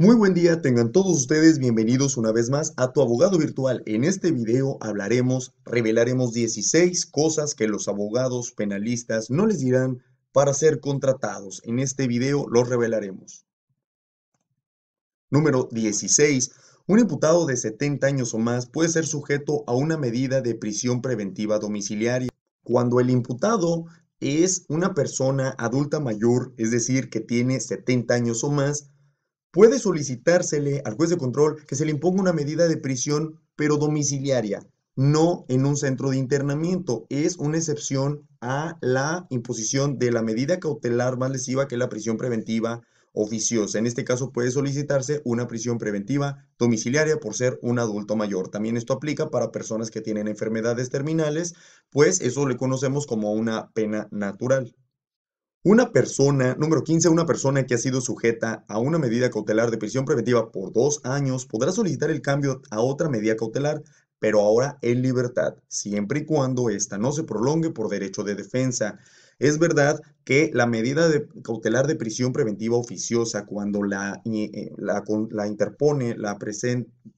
Muy buen día, tengan todos ustedes bienvenidos una vez más a Tu Abogado Virtual. En este video hablaremos, revelaremos 16 cosas que los abogados penalistas no les dirán para ser contratados. En este video los revelaremos. Número 16. Un imputado de 70 años o más puede ser sujeto a una medida de prisión preventiva domiciliaria cuando el imputado es una persona adulta mayor, es decir, que tiene 70 años o más, puede solicitársele al juez de control que se le imponga una medida de prisión, pero domiciliaria, no en un centro de internamiento. Es una excepción a la imposición de la medida cautelar más lesiva que la prisión preventiva oficiosa. En este caso puede solicitarse una prisión preventiva domiciliaria por ser un adulto mayor. También esto aplica para personas que tienen enfermedades terminales, pues eso le conocemos como una pena natural. Una persona, número 15, una persona que ha sido sujeta a una medida cautelar de prisión preventiva por dos años podrá solicitar el cambio a otra medida cautelar, pero ahora en libertad, siempre y cuando ésta no se prolongue por derecho de defensa. Es verdad que la medida cautelar de prisión preventiva oficiosa, cuando la, eh, eh, la, interpone, la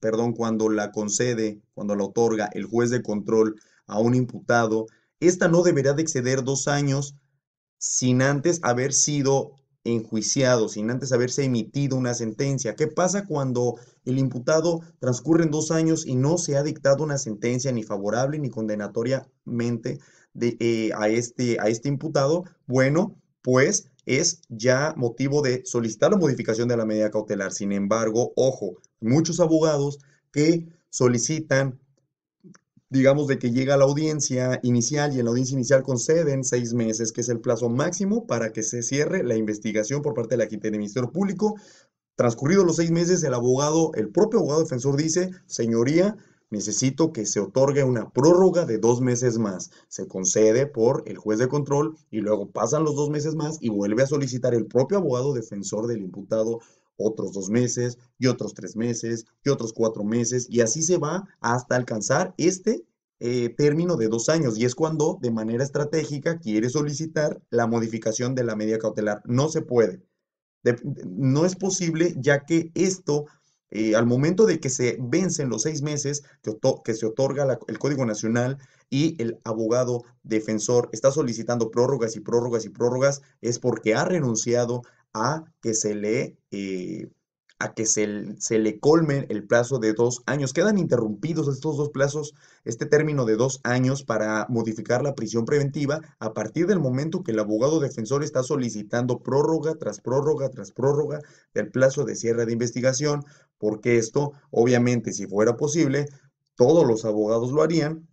perdón, cuando la concede, cuando la otorga el juez de control a un imputado, esta no deberá de exceder dos años sin antes haber sido enjuiciado, sin antes haberse emitido una sentencia. ¿Qué pasa cuando el imputado transcurren dos años y no se ha dictado una sentencia ni favorable ni condenatoriamente eh, a, este, a este imputado? Bueno, pues es ya motivo de solicitar la modificación de la medida cautelar. Sin embargo, ojo, muchos abogados que solicitan digamos, de que llega la audiencia inicial y en la audiencia inicial conceden seis meses, que es el plazo máximo para que se cierre la investigación por parte de la agencia de Ministerio Público. Transcurridos los seis meses, el abogado, el propio abogado defensor dice, señoría, necesito que se otorgue una prórroga de dos meses más. Se concede por el juez de control y luego pasan los dos meses más y vuelve a solicitar el propio abogado defensor del imputado otros dos meses y otros tres meses y otros cuatro meses y así se va hasta alcanzar este eh, término de dos años y es cuando de manera estratégica quiere solicitar la modificación de la medida cautelar. No se puede. no es posible ya que esto, eh, al momento de que se vencen los seis meses que, se otorga el Código Nacional y el abogado defensor está solicitando prórrogas y prórrogas y prórrogas, es porque ha renunciado a que se le... Eh, a que se, le colme el plazo de dos años. Quedan interrumpidos estos dos plazos, este término de dos años para modificar la prisión preventiva a partir del momento que el abogado defensor está solicitando prórroga tras prórroga tras prórroga del plazo de cierre de investigación, porque esto, obviamente, si fuera posible, todos los abogados lo harían,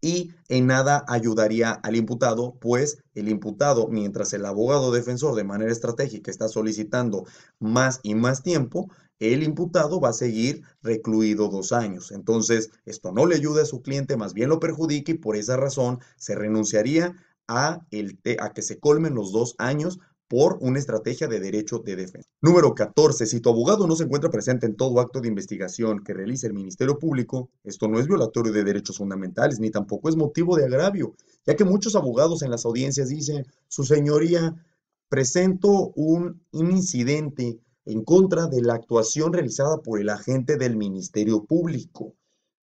y en nada ayudaría al imputado, pues el imputado, mientras el abogado defensor de manera estratégica está solicitando más y más tiempo, el imputado va a seguir recluido dos años. Entonces, esto no le ayuda a su cliente, más bien lo perjudica y por esa razón se renunciaría a, el a que se colmen los dos años por una estrategia de derecho de defensa. Número 14. Si tu abogado no se encuentra presente en todo acto de investigación que realice el Ministerio Público, esto no es violatorio de derechos fundamentales ni tampoco es motivo de agravio, ya que muchos abogados en las audiencias dicen, su señoría, presento un, incidente en contra de la actuación realizada por el agente del Ministerio Público.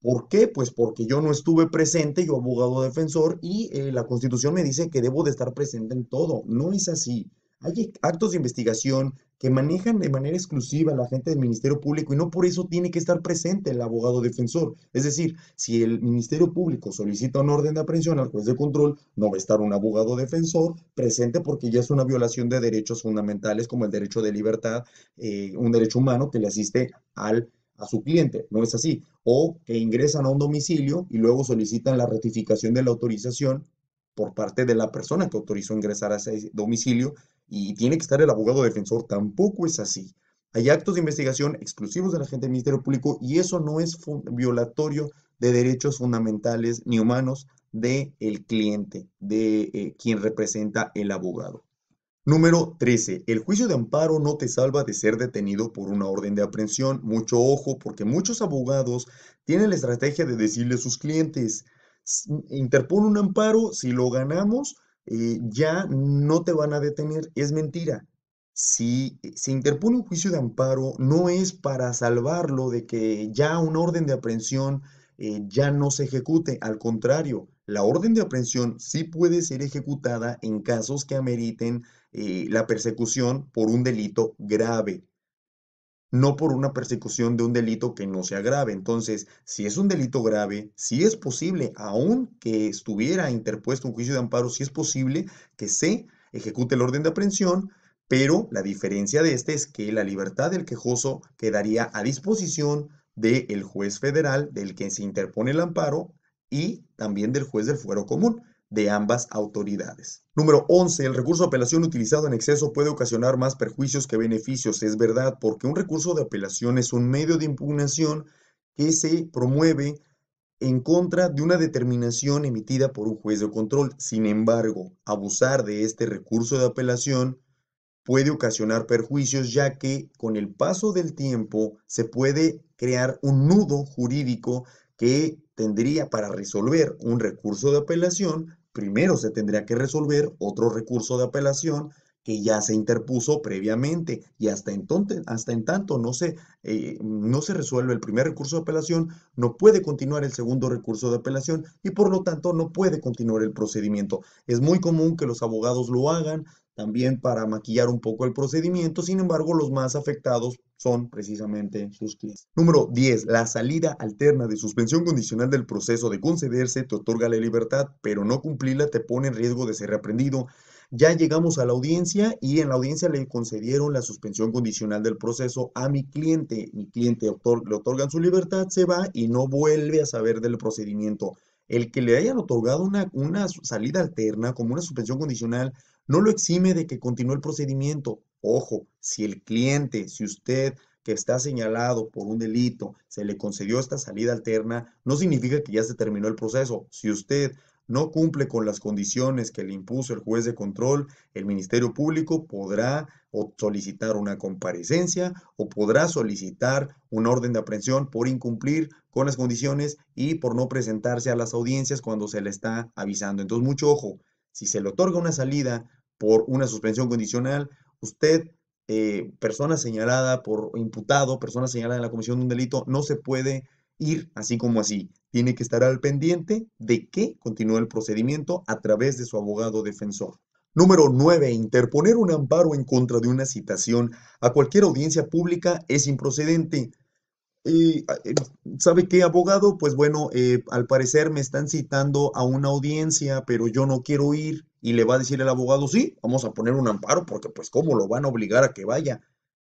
¿Por qué? Pues porque yo no estuve presente, yo abogado defensor, y eh, la Constitución me dice que debo de estar presente en todo. No es así. Hay actos de investigación que manejan de manera exclusiva la gente del Ministerio Público y no por eso tiene que estar presente el abogado defensor. Es decir, si el Ministerio Público solicita una orden de aprehensión al juez de control, no va a estar un abogado defensor presente porque ya es una violación de derechos fundamentales como el derecho de libertad, eh, un derecho humano que le asiste al a su cliente, no es así. O que ingresan a un domicilio y luego solicitan la ratificación de la autorización por parte de la persona que autorizó ingresar a ese domicilio y tiene que estar el abogado defensor. Tampoco es así. Hay actos de investigación exclusivos de la gente del Ministerio Público y eso no es violatorio de derechos fundamentales ni humanos del el cliente, de eh, quien representa el abogado. Número 13. El juicio de amparo no te salva de ser detenido por una orden de aprehensión. Mucho ojo porque muchos abogados tienen la estrategia de decirle a sus clientes, interpone un amparo, si lo ganamos, eh, ya no te van a detener. Es mentira. Si se interpone un juicio de amparo, no es para salvarlo de que ya una orden de aprehensión eh, ya no se ejecute. Al contrario, la orden de aprehensión sí puede ser ejecutada en casos que ameriten eh, la persecución por un delito grave no por una persecución de un delito que no sea grave. Entonces, si es un delito grave, si es posible, aun que estuviera interpuesto un juicio de amparo, si es posible que se ejecute el orden de aprehensión, pero la diferencia de este es que la libertad del quejoso quedaría a disposición del juez federal del que se interpone el amparo y también del juez del fuero común de ambas autoridades. Número 11. El recurso de apelación utilizado en exceso puede ocasionar más perjuicios que beneficios. Es verdad, porque un recurso de apelación es un medio de impugnación que se promueve en contra de una determinación emitida por un juez de control. Sin embargo, abusar de este recurso de apelación puede ocasionar perjuicios ya que con el paso del tiempo se puede crear un nudo jurídico que tendría para resolver un recurso de apelación primero se tendría que resolver otro recurso de apelación que ya se interpuso previamente y hasta entonces, hasta en tanto no se, eh, no se resuelve el primer recurso de apelación, no puede continuar el segundo recurso de apelación y por lo tanto no puede continuar el procedimiento. Es muy común que los abogados lo hagan, también para maquillar un poco el procedimiento, sin embargo los más afectados son precisamente sus clientes. Número 10. La salida alterna de suspensión condicional del proceso de concederse te otorga la libertad, pero no cumplirla te pone en riesgo de ser reprendido. Ya llegamos a la audiencia y en la audiencia le concedieron la suspensión condicional del proceso a mi cliente. Mi cliente le otorgan su libertad, se va y no vuelve a saber del procedimiento. El que le hayan otorgado una, una salida alterna como una suspensión condicional no lo exime de que continúe el procedimiento. Ojo, si el cliente, si usted que está señalado por un delito, se le concedió esta salida alterna, no significa que ya se terminó el proceso. Si usted no cumple con las condiciones que le impuso el juez de control, el Ministerio Público podrá solicitar una comparecencia o podrá solicitar una orden de aprehensión por incumplir con las condiciones y por no presentarse a las audiencias cuando se le está avisando. Entonces, mucho ojo, si se le otorga una salida por una suspensión condicional, usted, eh, persona señalada por imputado, persona señalada en la comisión de un delito, no se puede ir así como así. Tiene que estar al pendiente de que continúe el procedimiento a través de su abogado defensor. Número 9. Interponer un amparo en contra de una citación a cualquier audiencia pública es improcedente ¿Y ah, eh, ¿sabe qué, abogado? Pues bueno, eh, al parecer me están citando a una audiencia, pero yo no quiero ir. Y le va a decir el abogado, sí, vamos a poner un amparo, porque pues cómo lo van a obligar a que vaya.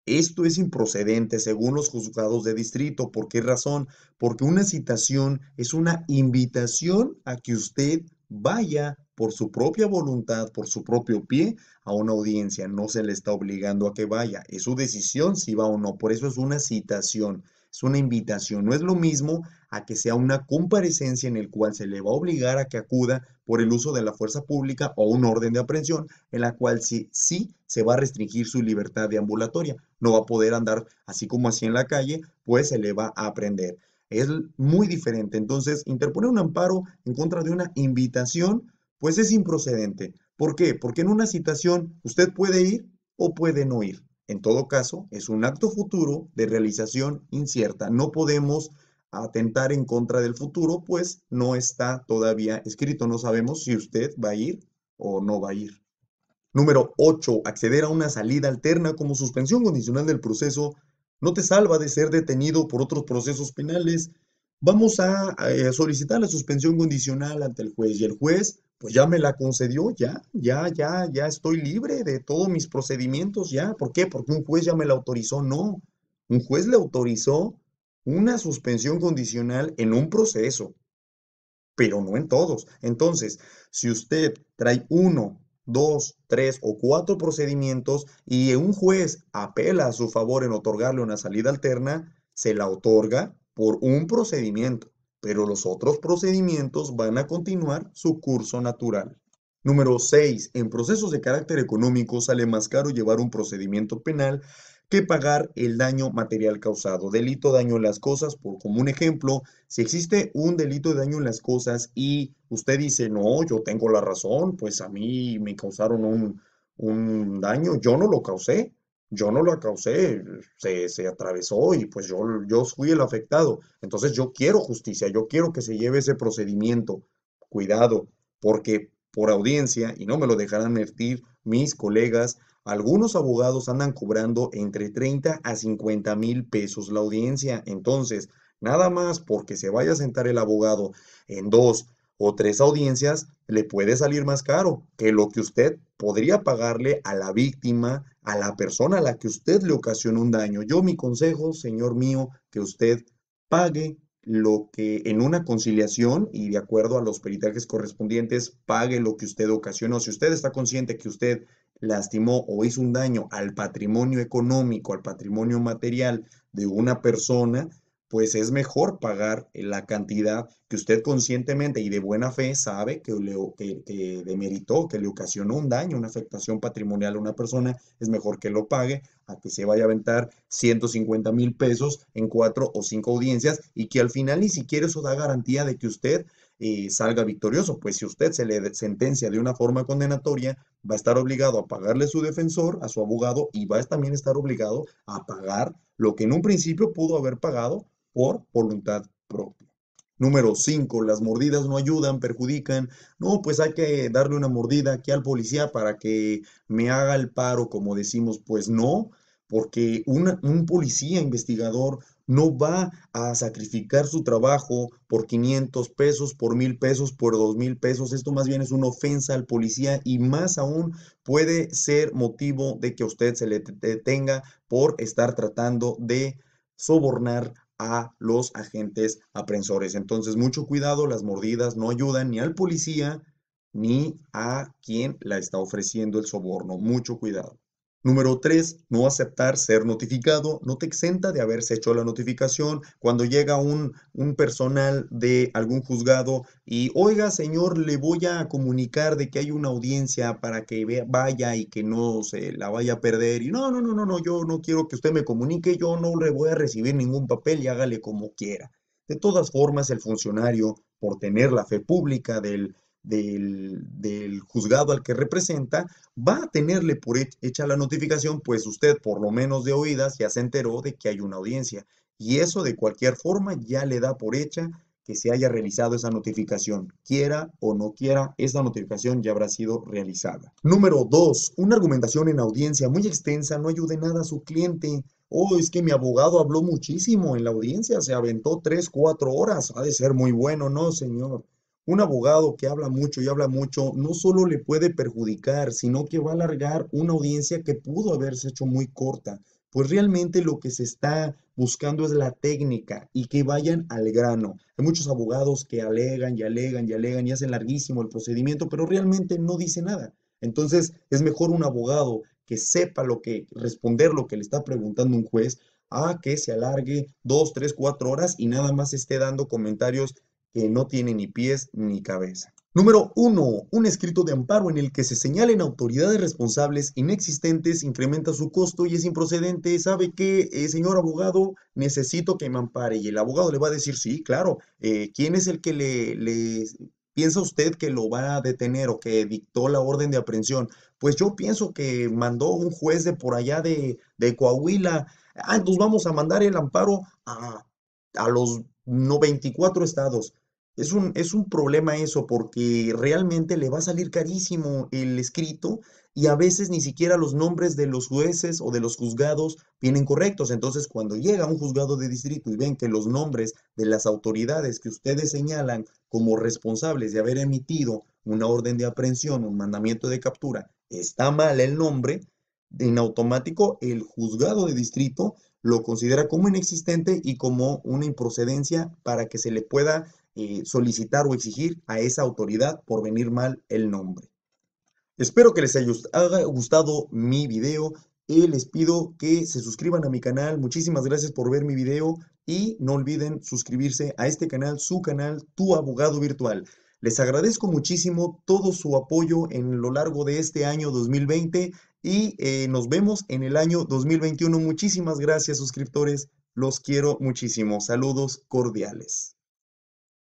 Esto es improcedente según los juzgados de distrito. ¿Por qué razón? Porque una citación es una invitación a que usted vaya por su propia voluntad, por su propio pie, a una audiencia. No se le está obligando a que vaya. Es su decisión si va o no. Por eso es una citación. Es una invitación, no es lo mismo a que sea una comparecencia en el cual se le va a obligar a que acuda por el uso de la fuerza pública o un orden de aprehensión en la cual sí, sí se va a restringir su libertad de ambulatoria. No va a poder andar así como así en la calle, pues se le va a aprender. Es muy diferente. Entonces, interponer un amparo en contra de una invitación, pues es improcedente. ¿Por qué? Porque en una situación usted puede ir o puede no ir. En todo caso, es un acto futuro de realización incierta. No podemos atentar en contra del futuro, pues no está todavía escrito. No sabemos si usted va a ir o no va a ir. Número 8. Acceder a una salida alterna como suspensión condicional del proceso no te salva de ser detenido por otros procesos penales. Vamos a, a eh, solicitar la suspensión condicional ante el juez y el juez pues ya me la concedió, ya, ya, ya, ya estoy libre de todos mis procedimientos, ya. ¿Por qué? Porque un juez ya me la autorizó, no. Un juez le autorizó una suspensión condicional en un proceso, pero no en todos. Entonces, si usted trae uno, dos, tres o cuatro procedimientos y un juez apela a su favor en otorgarle una salida alterna, se la otorga por un procedimiento pero los otros procedimientos van a continuar su curso natural. Número 6. En procesos de carácter económico sale más caro llevar un procedimiento penal que pagar el daño material causado. Delito daño en las cosas, por como un ejemplo, si existe un delito de daño en las cosas y usted dice, no, yo tengo la razón, pues a mí me causaron un daño, yo no lo causé, yo no la causé, se, se, atravesó y pues yo, yo fui el afectado. Entonces yo quiero justicia, yo quiero que se lleve ese procedimiento. Cuidado, porque por audiencia, y no me lo dejarán mentir mis colegas, algunos abogados andan cobrando entre 30 a 50 mil pesos la audiencia. Entonces, nada más porque se vaya a sentar el abogado en dos o tres audiencias, le puede salir más caro que lo que usted podría pagarle a la víctima, a la persona a la que usted le ocasionó un daño. Yo mi consejo, señor mío, que usted pague lo que en una conciliación y de acuerdo a los peritajes correspondientes pague lo que usted ocasionó. Si usted está consciente que usted lastimó o hizo un daño al patrimonio económico, al patrimonio material de una persona, pues es mejor pagar la cantidad que usted conscientemente y de buena fe sabe que, le, que, demeritó, que le ocasionó un daño, una afectación patrimonial a una persona, es mejor que lo pague a que se vaya a aventar 150 mil pesos en cuatro o cinco audiencias y que al final ni siquiera eso da garantía de que usted eh, salga victorioso, pues si usted se le sentencia de una forma condenatoria, va a estar obligado a pagarle su defensor, a su abogado y va a también estar obligado a pagar lo que en un principio pudo haber pagado por voluntad propia. Número 5. Las mordidas no ayudan, perjudican. No, pues hay que darle una mordida aquí al policía para que me haga el paro, como decimos. Pues no, porque un policía investigador no va a sacrificar su trabajo por 500 pesos, por mil pesos, por dos mil pesos. Esto más bien es una ofensa al policía y más aún puede ser motivo de que usted se le detenga por estar tratando de sobornar a los agentes aprensores. Entonces, mucho cuidado, las mordidas no ayudan ni al policía ni a quien la está ofreciendo el soborno. Mucho cuidado. Número tres, No aceptar ser notificado. No te exenta de haberse hecho la notificación cuando llega un, un personal de algún juzgado y, oiga, señor, le voy a comunicar de que hay una audiencia para que vaya y que no se la vaya a perder. Y no, no, no, no, no, yo no quiero que usted me comunique, yo no le voy a recibir ningún papel y hágale como quiera. De todas formas, el funcionario, por tener la fe pública del del, juzgado al que representa, va a tenerle por hecha la notificación, pues usted por lo menos de oídas ya se enteró de que hay una audiencia. Y eso de cualquier forma ya le da por hecha que se haya realizado esa notificación. Quiera o no quiera, esa notificación ya habrá sido realizada. Número dos Una argumentación en audiencia muy extensa no ayude nada a su cliente. Oh, es que mi abogado habló muchísimo en la audiencia, se aventó tres cuatro horas. Ha de ser muy bueno, ¿no, señor? Un abogado que habla mucho y habla mucho no solo le puede perjudicar, sino que va a alargar una audiencia que pudo haberse hecho muy corta, pues realmente lo que se está buscando es la técnica y que vayan al grano. Hay muchos abogados que alegan y alegan y alegan y hacen larguísimo el procedimiento, pero realmente no dice nada. Entonces es mejor un abogado que sepa lo que responder lo que le está preguntando un juez a que se alargue dos, tres, cuatro horas y nada más esté dando comentarios que no tiene ni pies ni cabeza. Número uno, Un escrito de amparo en el que se señalen autoridades responsables inexistentes incrementa su costo y es improcedente. ¿Sabe que eh, señor abogado? Necesito que me ampare. Y el abogado le va a decir, sí, claro. Eh, ¿Quién es el que le, piensa usted que lo va a detener o que dictó la orden de aprehensión? Pues yo pienso que mandó un juez de por allá de, Coahuila. Ah, entonces vamos a mandar el amparo a, los 94 estados. Es un, es un problema eso, porque realmente le va a salir carísimo el escrito y a veces ni siquiera los nombres de los jueces o de los juzgados vienen correctos. Entonces, cuando llega un juzgado de distrito y ven que los nombres de las autoridades que ustedes señalan como responsables de haber emitido una orden de aprehensión, un mandamiento de captura, está mal el nombre, en automático el juzgado de distrito lo considera como inexistente y como una improcedencia para que se le pueda eh, solicitar o exigir a esa autoridad por venir mal el nombre. Espero que les haya gustado mi video. Y les pido que se suscriban a mi canal. Muchísimas gracias por ver mi video y no olviden suscribirse a este canal, su canal, Tu Abogado Virtual. Les agradezco muchísimo todo su apoyo en lo largo de este año 2020 y eh, nos vemos en el año 2021. Muchísimas gracias suscriptores, los quiero muchísimo. Saludos cordiales.